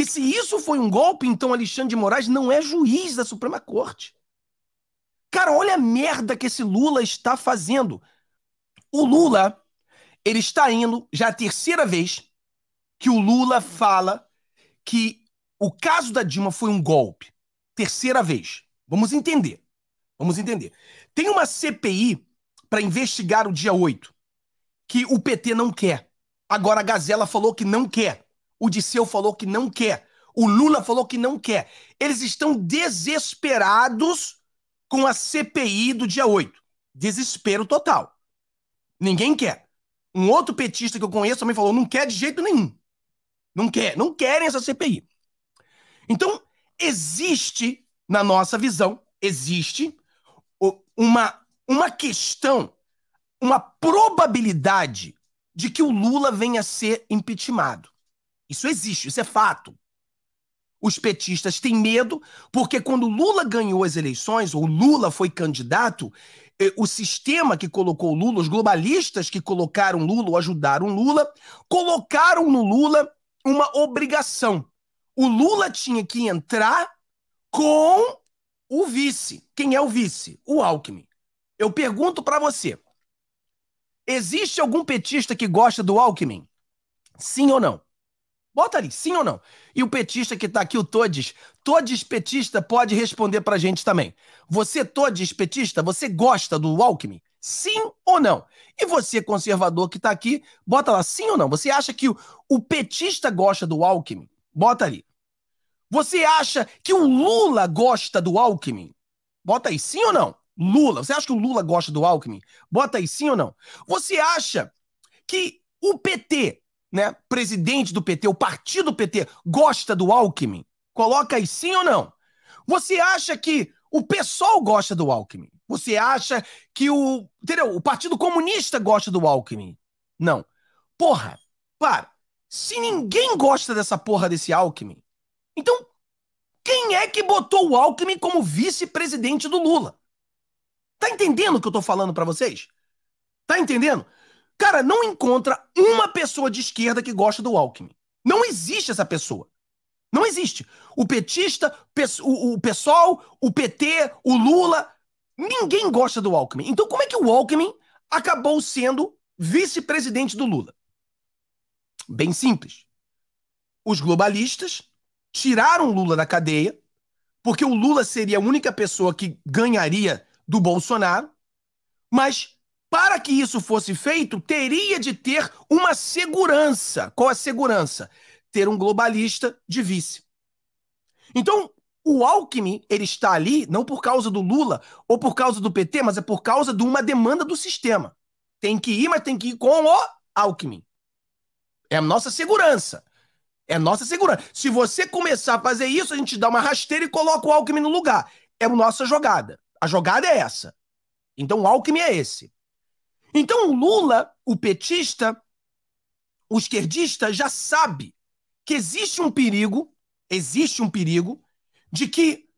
E se isso foi um golpe, então Alexandre de Moraes não é juiz da Suprema Corte. Cara, olha a merda que esse Lula está fazendo. O Lula, ele está indo, já é a terceira vez que o Lula fala que o caso da Dilma foi um golpe. Terceira vez. Vamos entender. Vamos entender. Tem uma CPI para investigar o dia 8 que o PT não quer. Agora a Gazela falou que não quer. O Disseu falou que não quer. O Lula falou que não quer. Eles estão desesperados com a CPI do dia 8. Desespero total. Ninguém quer. Um outro petista que eu conheço também falou: não quer de jeito nenhum. Não quer. Não querem essa CPI. Então, existe, na nossa visão, existe uma, uma questão, uma probabilidade de que o Lula venha a ser impeachmentado. Isso existe, isso é fato. Os petistas têm medo, porque quando Lula ganhou as eleições, ou Lula foi candidato, eh, o sistema que colocou Lula, os globalistas que colocaram Lula ou ajudaram Lula, colocaram no Lula uma obrigação. O Lula tinha que entrar com o vice. Quem é o vice? O Alckmin. Eu pergunto para você: existe algum petista que gosta do Alckmin? Sim ou não? Bota ali, sim ou não. E o petista que está aqui, o Todes, Todes petista pode responder para gente também. Você, Todes petista, você gosta do Alckmin? Sim ou não? E você, conservador que está aqui, bota lá, sim ou não. Você acha que o, o petista gosta do Alckmin? Bota ali. Você acha que o Lula gosta do Alckmin? Bota aí, sim ou não? Lula, você acha que o Lula gosta do Alckmin? Bota aí, sim ou não? Você acha que o PT né, presidente do PT, o partido PT, gosta do Alckmin? Coloca aí sim ou não? Você acha que o pessoal gosta do Alckmin? Você acha que o. Entendeu? O Partido Comunista gosta do Alckmin? Não. Porra, para. Se ninguém gosta dessa porra desse Alckmin, então quem é que botou o Alckmin como vice-presidente do Lula? Tá entendendo o que eu tô falando para vocês? Tá entendendo? Cara, não encontra uma pessoa de esquerda que gosta do Alckmin. Não existe essa pessoa. Não existe. O petista, o pessoal, o PT, o Lula, ninguém gosta do Alckmin. Então como é que o Alckmin acabou sendo vice-presidente do Lula? Bem simples. Os globalistas tiraram Lula da cadeia, porque o Lula seria a única pessoa que ganharia do Bolsonaro, mas para que isso fosse feito, teria de ter uma segurança. Qual a segurança? Ter um globalista de vice. Então, o Alckmin, ele está ali não por causa do Lula ou por causa do PT, mas é por causa de uma demanda do sistema. Tem que ir, mas tem que ir com o Alckmin. É a nossa segurança. É a nossa segurança. Se você começar a fazer isso, a gente dá uma rasteira e coloca o Alckmin no lugar. É a nossa jogada. A jogada é essa. Então o Alckmin é esse. Então o Lula, o petista, o esquerdista já sabe que existe um perigo, existe um perigo de que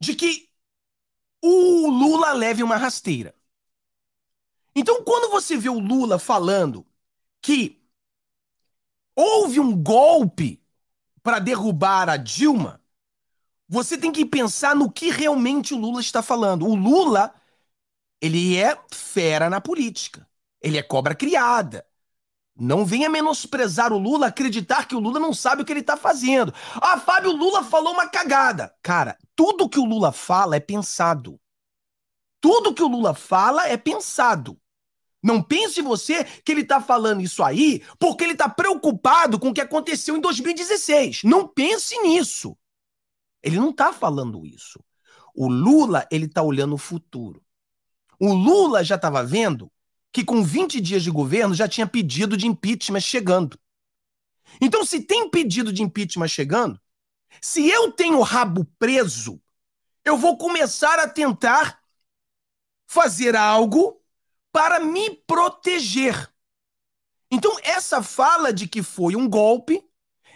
de que o Lula leve uma rasteira. Então quando você vê o Lula falando que houve um golpe para derrubar a Dilma, você tem que pensar no que realmente o Lula está falando. O Lula ele é fera na política. Ele é cobra criada. Não venha menosprezar o Lula, acreditar que o Lula não sabe o que ele está fazendo. Ah, Fábio, Lula falou uma cagada. Cara, tudo que o Lula fala é pensado. Tudo que o Lula fala é pensado. Não pense você que ele está falando isso aí porque ele está preocupado com o que aconteceu em 2016. Não pense nisso. Ele não está falando isso. O Lula, ele está olhando o futuro. O Lula já estava vendo que com 20 dias de governo já tinha pedido de impeachment chegando. Então, se tem pedido de impeachment chegando, se eu tenho o rabo preso, eu vou começar a tentar fazer algo para me proteger. Então, essa fala de que foi um golpe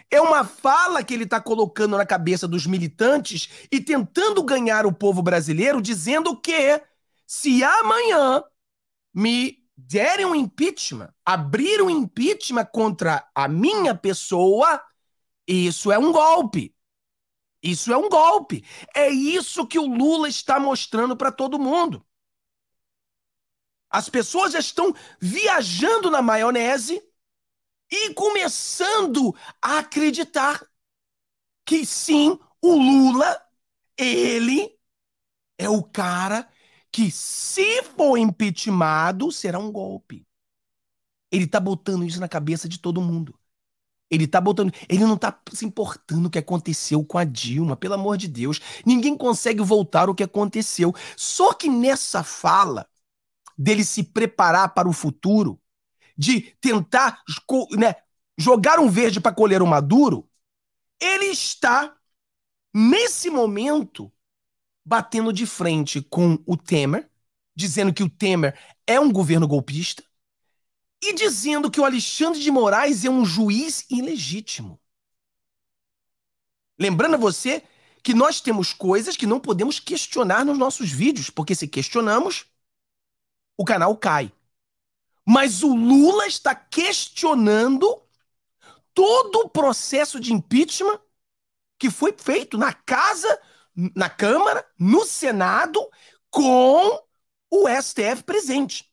é uma fala que ele está colocando na cabeça dos militantes e tentando ganhar o povo brasileiro, dizendo que se amanhã me derem um impeachment, abrir um impeachment contra a minha pessoa, isso é um golpe. Isso é um golpe. É isso que o Lula está mostrando para todo mundo. As pessoas já estão viajando na maionese e começando a acreditar que sim, o Lula, ele é o cara que se for impeachmentado, será um golpe. Ele tá botando isso na cabeça de todo mundo. Ele tá botando, ele não tá se importando o que aconteceu com a Dilma, pelo amor de Deus. Ninguém consegue voltar o que aconteceu. Só que nessa fala dele se preparar para o futuro, de tentar né, jogar um verde para colher um maduro, ele está nesse momento batendo de frente com o Temer, dizendo que o Temer é um governo golpista e dizendo que o Alexandre de Moraes é um juiz ilegítimo. Lembrando a você que nós temos coisas que não podemos questionar nos nossos vídeos, porque se questionamos, o canal cai. Mas o Lula está questionando todo o processo de impeachment que foi feito na casa na Câmara, no Senado, com o STF presente.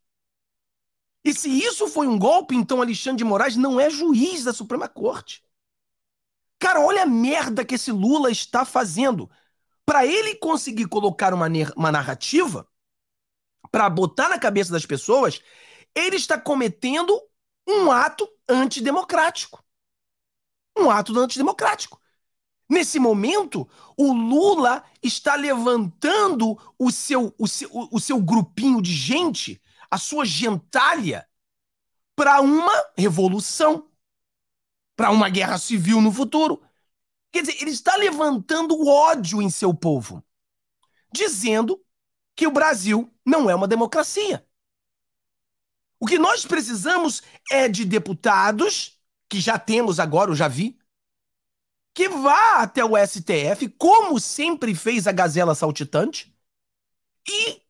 E se isso foi um golpe, então Alexandre de Moraes não é juiz da Suprema Corte. Cara, olha a merda que esse Lula está fazendo. Para ele conseguir colocar uma, uma narrativa, para botar na cabeça das pessoas, ele está cometendo um ato antidemocrático. Um ato antidemocrático. Nesse momento, o Lula está levantando o seu, o seu, o seu grupinho de gente, a sua gentalha, para uma revolução, para uma guerra civil no futuro. Quer dizer, ele está levantando ódio em seu povo, dizendo que o Brasil não é uma democracia. O que nós precisamos é de deputados, que já temos agora, eu já vi, que vá até o STF, como sempre fez a Gazela Saltitante, e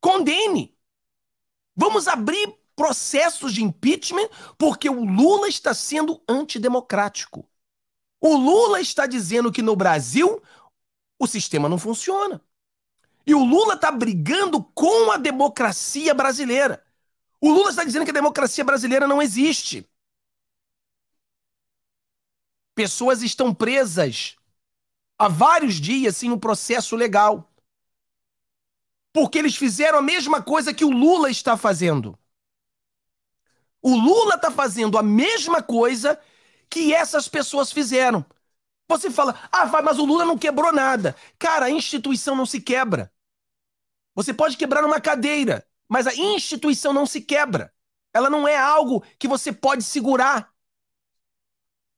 condene. Vamos abrir processos de impeachment porque o Lula está sendo antidemocrático. O Lula está dizendo que no Brasil o sistema não funciona. E o Lula está brigando com a democracia brasileira. O Lula está dizendo que a democracia brasileira não existe. Pessoas estão presas há vários dias sem um processo legal. Porque eles fizeram a mesma coisa que o Lula está fazendo. O Lula está fazendo a mesma coisa que essas pessoas fizeram. Você fala, ah, mas o Lula não quebrou nada. Cara, a instituição não se quebra. Você pode quebrar uma cadeira, mas a instituição não se quebra. Ela não é algo que você pode segurar.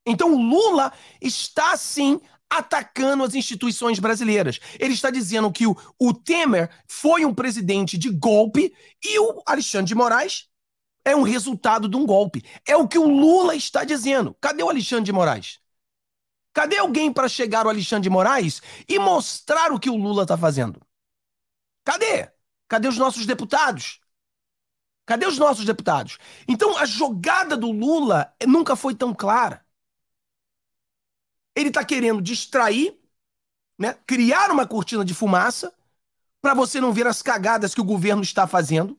Então, Lula está sim atacando as instituições brasileiras. Ele está dizendo que o, o Temer foi um presidente de golpe e o Alexandre de Moraes é um resultado de um golpe. É o que o Lula está dizendo. Cadê o Alexandre de Moraes? Cadê alguém para chegar o Alexandre de Moraes e mostrar o que o Lula está fazendo? Cadê? Cadê os nossos deputados? Cadê os nossos deputados? Então a jogada do Lula nunca foi tão clara. Ele está querendo distrair, né? criar uma cortina de fumaça para você não ver as cagadas que o governo está fazendo,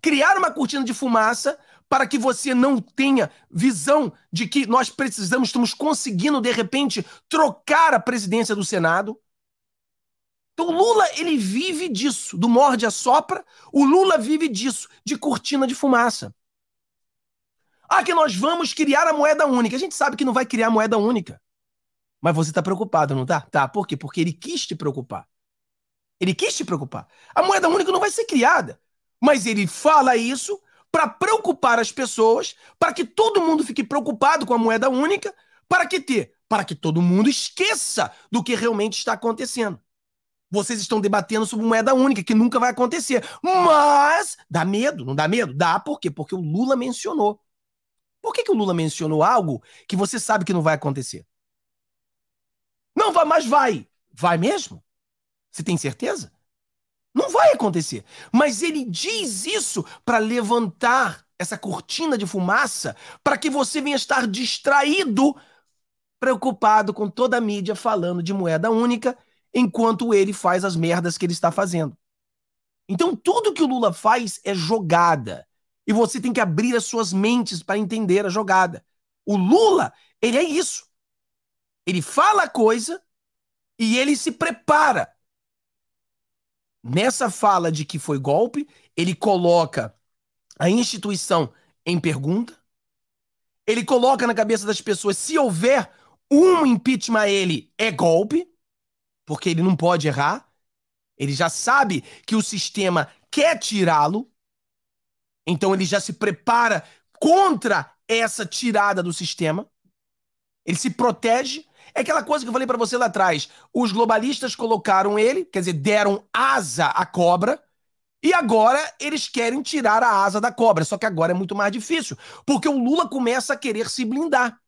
criar uma cortina de fumaça para que você não tenha visão de que nós precisamos, estamos conseguindo, de repente, trocar a presidência do Senado. Então, o Lula, ele vive disso, do morde a sopra, o Lula vive disso, de cortina de fumaça. Ah, que nós vamos criar a moeda única. A gente sabe que não vai criar a moeda única. Mas você tá preocupado, não tá? Tá, por quê? Porque ele quis te preocupar. Ele quis te preocupar. A moeda única não vai ser criada. Mas ele fala isso para preocupar as pessoas, para que todo mundo fique preocupado com a moeda única, para que ter? Para que todo mundo esqueça do que realmente está acontecendo. Vocês estão debatendo sobre moeda única, que nunca vai acontecer. Mas dá medo, não dá medo? Dá, por quê? Porque o Lula mencionou. Por que, que o Lula mencionou algo que você sabe que não vai acontecer? vai vai. Vai mesmo? Você tem certeza? Não vai acontecer. Mas ele diz isso para levantar essa cortina de fumaça para que você venha estar distraído, preocupado com toda a mídia falando de moeda única, enquanto ele faz as merdas que ele está fazendo. Então, tudo que o Lula faz é jogada. E você tem que abrir as suas mentes para entender a jogada. O Lula, ele é isso. Ele fala a coisa e ele se prepara. Nessa fala de que foi golpe, ele coloca a instituição em pergunta, ele coloca na cabeça das pessoas: se houver um impeachment a ele, é golpe, porque ele não pode errar, ele já sabe que o sistema quer tirá-lo, então ele já se prepara contra essa tirada do sistema. Ele se protege. É aquela coisa que eu falei para você lá atrás. Os globalistas colocaram ele, quer dizer, deram asa à cobra. E agora eles querem tirar a asa da cobra, só que agora é muito mais difícil, porque o Lula começa a querer se blindar.